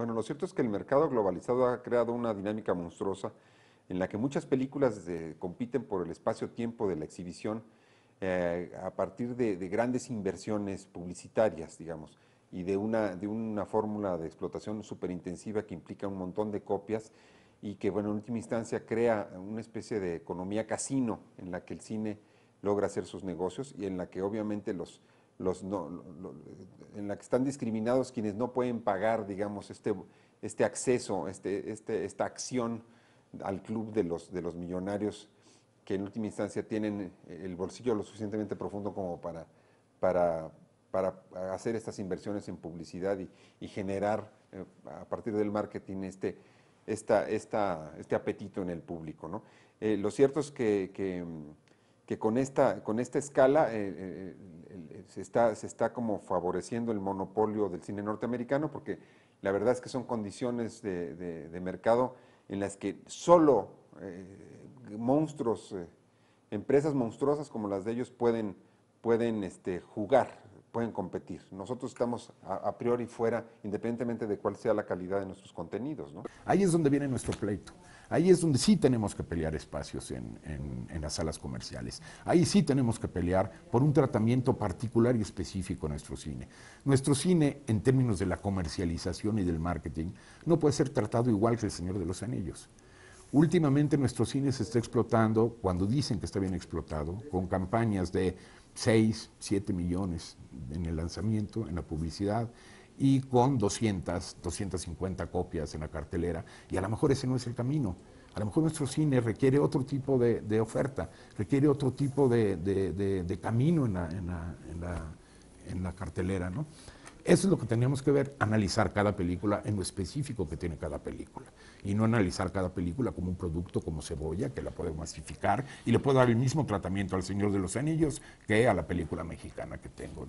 Bueno, lo cierto es que el mercado globalizado ha creado una dinámica monstruosa en la que muchas películas compiten por el espacio-tiempo de la exhibición eh, a partir de, grandes inversiones publicitarias, digamos, y de una, de una fórmula de explotación súper intensiva que implica un montón de copias y que, bueno, en última instancia crea una especie de economía casino en la que el cine logra hacer sus negocios y en la que obviamente los, los no, en la que están discriminados quienes no pueden pagar, digamos, este, este acceso, este, este, esta acción al club de los, de los millonarios que en última instancia tienen el bolsillo lo suficientemente profundo como para, para, para hacer estas inversiones en publicidad y, generar eh, a partir del marketing este, esta, este apetito en el público. ¿no? Eh, lo cierto es que, con, esta, con esta escala eh, se está, se está como favoreciendo el monopolio del cine norteamericano, porque la verdad es que son condiciones de, mercado en las que solo eh, monstruos, eh, empresas monstruosas como las de ellos pueden, pueden este, jugar pueden competir. Nosotros estamos a, priori fuera, independientemente de cuál sea la calidad de nuestros contenidos. Ahí es donde viene nuestro pleito. Ahí es donde sí tenemos que pelear espacios en, en, las salas comerciales. Ahí sí tenemos que pelear por un tratamiento particular y específico a nuestro cine. Nuestro cine, en términos de la comercialización y del marketing, no puede ser tratado igual que El Señor de los Anillos. Últimamente nuestro cine se está explotando, cuando dicen que está bien explotado, con campañas de 6, 7 millones en el lanzamiento, en la publicidad, y con 200, 250 copias en la cartelera. Y a lo mejor ese no es el camino. A lo mejor nuestro cine requiere otro tipo de, oferta, requiere otro tipo de, camino en la, en la cartelera, ¿no? Eso es lo que tenemos que ver, analizar cada película en lo específico que tiene cada película. Y no analizar cada película como un producto como cebolla, que la puede masificar y le puedo dar el mismo tratamiento al Señor de los Anillos que a la película mexicana que tengo.